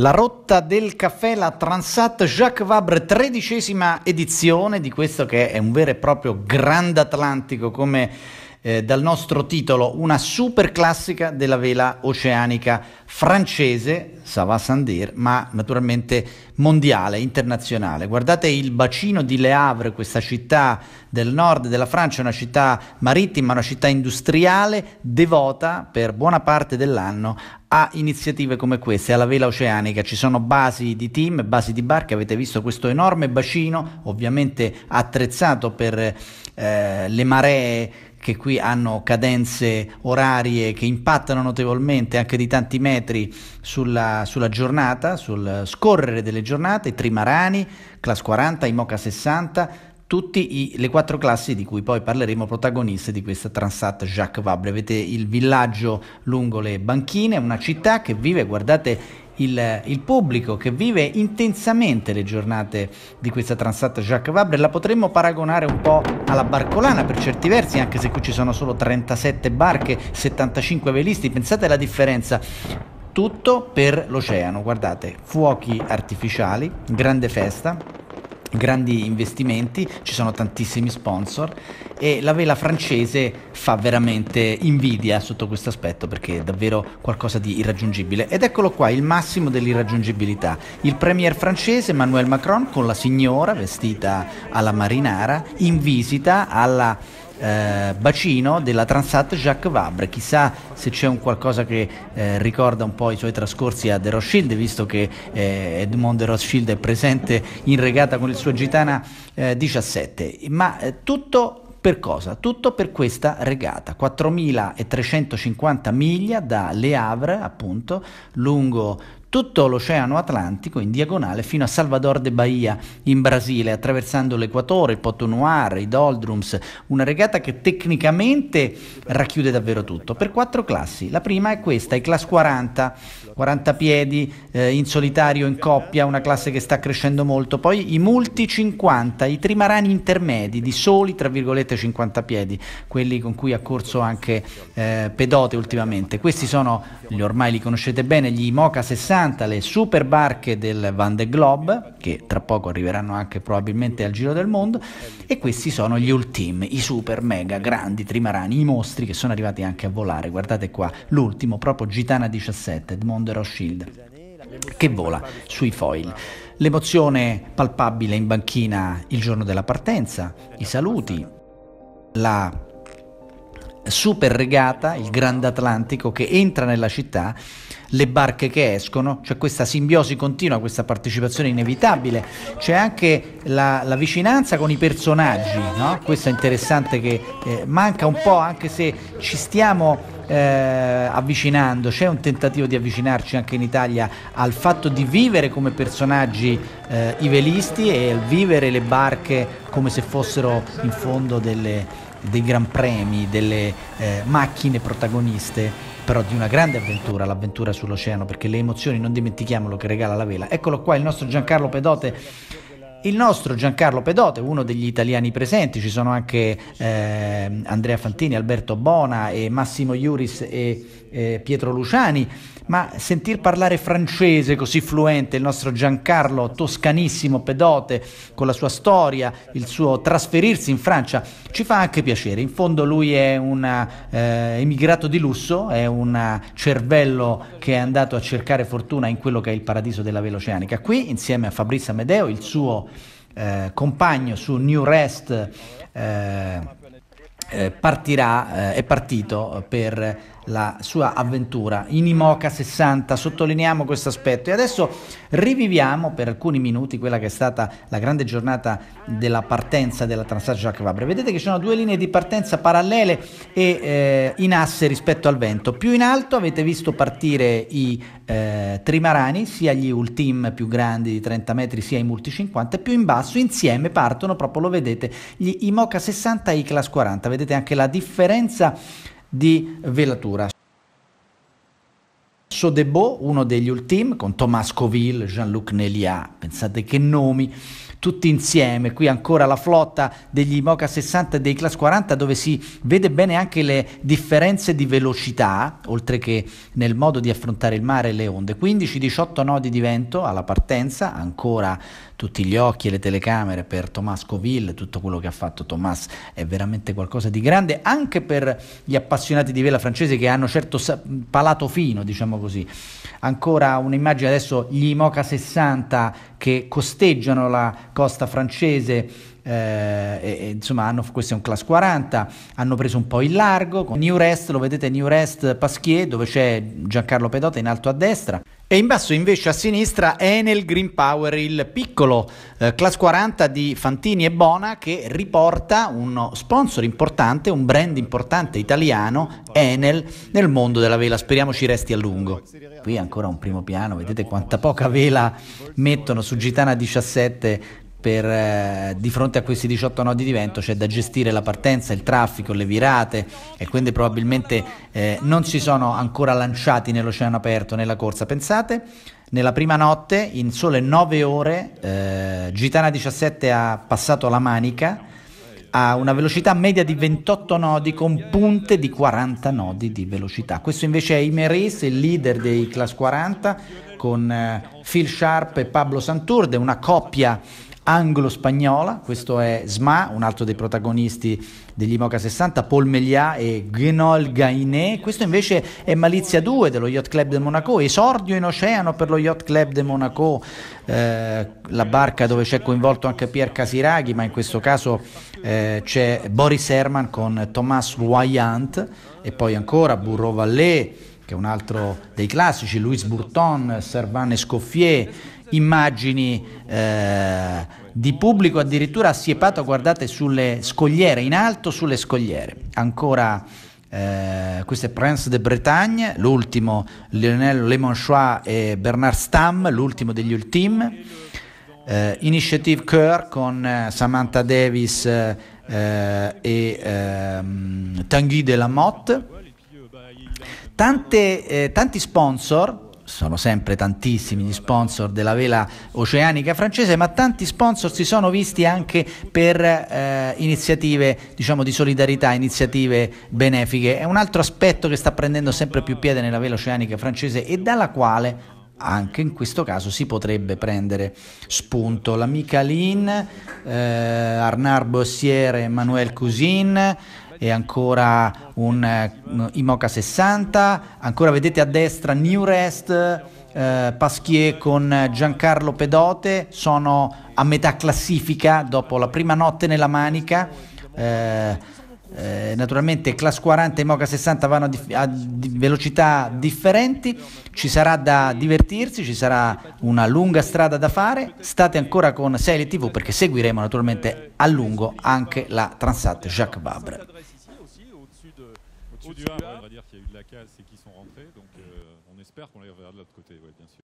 La rotta del caffè, la Transat Jacques Vabre, tredicesima edizione di questo che è un vero e proprio grande Atlantico, come eh, dal nostro titolo una super classica della vela oceanica francese, Sava Sandir, ma naturalmente mondiale, internazionale. Guardate il bacino di Le Havre, questa città del nord della Francia, una città marittima, una città industriale, devota per buona parte dell'anno a iniziative come queste, alla vela oceanica. Ci sono basi di team, basi di barche, avete visto questo enorme bacino, ovviamente attrezzato per eh, le maree che qui hanno cadenze orarie che impattano notevolmente anche di tanti metri sulla, sulla giornata, sul scorrere delle giornate, Trimarani, Class 40, Imoca 60, tutte le quattro classi di cui poi parleremo protagoniste di questa Transat Jacques Vabre. Avete il villaggio lungo le banchine, una città che vive, guardate il, il pubblico che vive intensamente le giornate di questa transat Jacques Vabre, la potremmo paragonare un po' alla Barcolana per certi versi, anche se qui ci sono solo 37 barche, 75 velisti, pensate alla differenza tutto per l'oceano. Guardate, fuochi artificiali, grande festa grandi investimenti, ci sono tantissimi sponsor e la vela francese fa veramente invidia sotto questo aspetto perché è davvero qualcosa di irraggiungibile. Ed eccolo qua, il massimo dell'irraggiungibilità. Il premier francese Emmanuel Macron con la signora vestita alla marinara in visita alla eh, bacino della Transat Jacques Vabre. Chissà se c'è un qualcosa che eh, ricorda un po' i suoi trascorsi a De Rothschild, visto che eh, Edmond De Rothschild è presente in regata con il suo Gitana 17. Eh, Ma eh, tutto per cosa? Tutto per questa regata, 4.350 miglia da Le Havre, appunto, lungo tutto l'Oceano Atlantico in diagonale fino a Salvador de Bahia in Brasile, attraversando l'Equatore, il Porto Noir, i Doldrums, una regata che tecnicamente racchiude davvero tutto, per quattro classi. La prima è questa, i class 40, 40 piedi, eh, in solitario, in coppia, una classe che sta crescendo molto, poi i multi 50, i trimarani intermedi, di soli, tra virgolette, 50 piedi, quelli con cui ha corso anche eh, Pedote ultimamente. Questi sono, ormai li conoscete bene, gli Moca 60, 60 le super barche del Van de Globe, che tra poco arriveranno anche probabilmente al Giro del Mondo, e questi sono gli ultim, i super mega grandi trimarani, i mostri che sono arrivati anche a volare. Guardate qua, l'ultimo, proprio Gitana 17, Edmond Rothschild, che vola sui foil. L'emozione palpabile in banchina il giorno della partenza, i saluti, la super regata, il Grande Atlantico che entra nella città le barche che escono, c'è cioè questa simbiosi continua, questa partecipazione inevitabile, c'è anche la, la vicinanza con i personaggi, no? questo è interessante che eh, manca un po' anche se ci stiamo eh, avvicinando, c'è un tentativo di avvicinarci anche in Italia al fatto di vivere come personaggi eh, i velisti e vivere le barche come se fossero in fondo delle, dei gran premi, delle eh, macchine protagoniste però di una grande avventura, l'avventura sull'oceano, perché le emozioni, non dimentichiamolo, che regala la vela. Eccolo qua il nostro Giancarlo Pedote il nostro Giancarlo Pedote, uno degli italiani presenti, ci sono anche eh, Andrea Fantini, Alberto Bona e Massimo Iuris e eh, Pietro Luciani, ma sentir parlare francese così fluente il nostro Giancarlo toscanissimo Pedote con la sua storia, il suo trasferirsi in Francia, ci fa anche piacere. In fondo lui è un eh, emigrato di lusso, è un cervello che è andato a cercare fortuna in quello che è il paradiso della Veloceanica. Qui insieme a Fabrizio Amedeo, il suo eh, compagno su New Rest eh, eh partirà, eh, è partito per la sua avventura in Imoca 60, sottolineiamo questo aspetto e adesso riviviamo per alcuni minuti quella che è stata la grande giornata della partenza della Transat Jacques Vabre. Vedete che ci sono due linee di partenza parallele e eh, in asse rispetto al vento. Più in alto avete visto partire i eh, trimarani, sia gli ultim più grandi di 30 metri sia i multi 50 più in basso insieme partono, proprio lo vedete, gli Imoca 60 e i Class 40. Vedete anche la differenza di velatura. Sodebo, uno degli ultimi, con Thomas Coville, Jean-Luc Nelia, pensate che nomi, tutti insieme, qui ancora la flotta degli Moca 60 e dei Class 40 dove si vede bene anche le differenze di velocità, oltre che nel modo di affrontare il mare e le onde, 15-18 nodi di vento alla partenza, ancora tutti gli occhi e le telecamere per Thomas Coville, tutto quello che ha fatto Thomas è veramente qualcosa di grande, anche per gli appassionati di vela francese che hanno certo palato fino, diciamo così. Ancora un'immagine adesso, gli Moca 60 che costeggiano la costa francese eh, e, insomma hanno, questo è un class 40, hanno preso un po' il largo, New Rest, lo vedete New Rest Pasquier dove c'è Giancarlo Pedota in alto a destra, e in basso invece a sinistra Enel Green Power, il piccolo eh, Class 40 di Fantini e Bona che riporta uno sponsor importante, un brand importante italiano, Enel, nel mondo della vela. Speriamo ci resti a lungo. Qui ancora un primo piano, vedete quanta poca vela mettono su Gitana 17 per, eh, di fronte a questi 18 nodi di vento c'è da gestire la partenza, il traffico, le virate e quindi probabilmente eh, non si sono ancora lanciati nell'oceano aperto nella corsa. Pensate, nella prima notte in sole 9 ore eh, Gitana 17 ha passato la manica a una velocità media di 28 nodi con punte di 40 nodi di velocità. Questo invece è Imeris, il leader dei Class 40 con eh, Phil Sharp e Pablo Santurde, una coppia anglo-spagnola, questo è Sma, un altro dei protagonisti degli Imoca 60, Paul Melià e Guenol Gainé, questo invece è Malizia 2 dello Yacht Club de Monaco, esordio in oceano per lo Yacht Club de Monaco, eh, la barca dove c'è coinvolto anche Pier Casiraghi, ma in questo caso eh, c'è Boris Herman con Thomas Royant e poi ancora Burro Vallée, che è un altro dei classici, Louis Bourton, Servan Escoffier, immagini eh, di pubblico addirittura assiepato, guardate, sulle scogliere, in alto sulle scogliere. Ancora, eh, questo è Prince de Bretagne, l'ultimo, Lionel Lemonchois e Bernard Stamm, l'ultimo degli ultim. Eh, Initiative Cœur con eh, Samantha Davis eh, eh e ehm, Tanguy de Delamotte. Tante, eh, tanti sponsor sono sempre tantissimi gli sponsor della vela oceanica francese, ma tanti sponsor si sono visti anche per eh, iniziative diciamo, di solidarietà, iniziative benefiche. È un altro aspetto che sta prendendo sempre più piede nella vela oceanica francese e dalla quale anche in questo caso si potrebbe prendere spunto. L'amica Lin, eh, Arnard Bossier, Emmanuel Cousin, e ancora un uh, Imoca 60, ancora vedete a destra New Rest, eh, Pasquier con Giancarlo Pedote, sono a metà classifica dopo la prima notte nella manica. Eh, eh, naturalmente Class 40 e Moca 60 vanno a, dif- a di- velocità differenti, ci sarà da divertirsi, ci sarà una lunga strada da fare, state ancora con Sele TV perché seguiremo naturalmente a lungo anche la Transat Jacques Vabre. on va dire qu'il y a eu de la casse et qu'ils sont rentrés. Donc euh, on espère qu'on les reverra de l'autre côté, oui bien sûr.